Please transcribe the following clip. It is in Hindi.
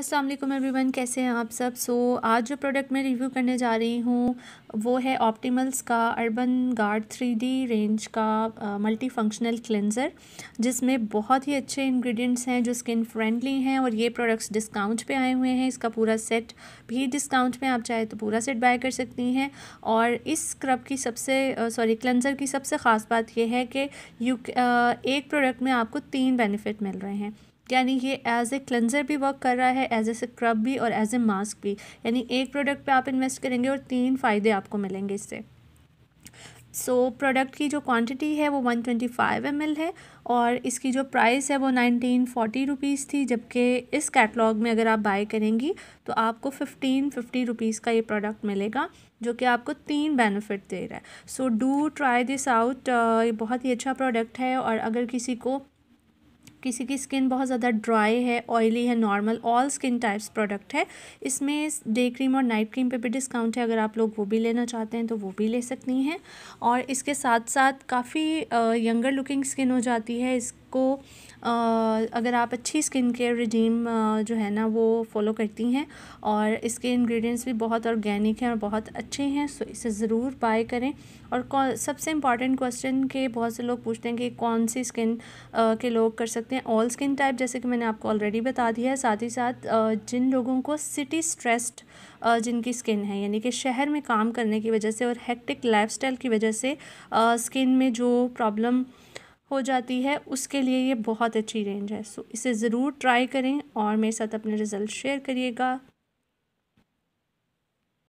अस्सलाम वालेकुम एवरीवन कैसे हैं आप सब सो so, आज जो प्रोडक्ट मैं रिव्यू करने जा रही हूँ वो है ऑप्टिमल्स का अर्बन गार्ड थ्री रेंज का मल्टी फंक्शनल क्लेंज़र जिसमें बहुत ही अच्छे इंग्रेडिएंट्स हैं जो स्किन फ्रेंडली हैं और ये प्रोडक्ट्स डिस्काउंट पे आए हुए हैं इसका पूरा सेट भी डिस्काउंट में आप चाहे तो पूरा सेट बाय कर सकती हैं और इस स्क्रब की सबसे सॉरी क्लेंज़र की सबसे ख़ास बात यह है कि यू एक प्रोडक्ट में आपको तीन बेनिफिट मिल रहे हैं यानी ये एज ए क्लेंजर भी वर्क कर रहा है एज ए स्क्रब भी और एज ए मास्क भी यानी एक प्रोडक्ट पे आप इन्वेस्ट करेंगे और तीन फ़ायदे आपको मिलेंगे इससे सो so, प्रोडक्ट की जो क्वांटिटी है वो 125 ट्वेंटी है और इसकी जो प्राइस है वो 1940 फोर्टी रुपीज़ थी जबकि इस कैटलॉग में अगर आप बाय करेंगी तो आपको फिफ्टीन फिफ्टी रुपीज़ का ये प्रोडक्ट मिलेगा जो कि आपको तीन बेनिफिट दे रहा है so do try this out ये बहुत ही अच्छा प्रोडक्ट है और अगर किसी को किसी की स्किन बहुत ज़्यादा ड्राई है ऑयली है normal all skin types product है इसमें डे क्रीम और नाइट क्रीम पे भी डिस्काउंट है अगर आप लोग वो भी लेना चाहते हैं तो वो भी ले सकती हैं और इसके साथ साथ काफ़ी यंगर लुकिंग स्किन हो जाती है इस आपको अगर आप अच्छी स्किन केयर रिजीम जो है ना वो फॉलो करती हैं और इसके इंग्रेडिएंट्स भी बहुत ऑर्गेनिक हैं और बहुत अच्छे हैं सो इसे ज़रूर बाय करें और सबसे इम्पॉर्टेंट क्वेश्चन के बहुत से लोग पूछते हैं कि कौन सी स्किन के लोग कर सकते हैं ऑल स्किन टाइप जैसे कि मैंने आपको ऑलरेडी बता दिया है साथ ही साथ जिन लोगों को सिटी स्ट्रेस्ड जिनकी स्किन है यानी कि शहर में काम करने की वजह से और हेक्टिक लाइफस्टाइल की वजह से स्किन में जो प्रॉब्लम हो जाती है उसके लिए ये बहुत अच्छी रेंज है सो इसे ज़रूर ट्राई करें और मेरे साथ अपने रिज़ल्ट शेयर करिएगा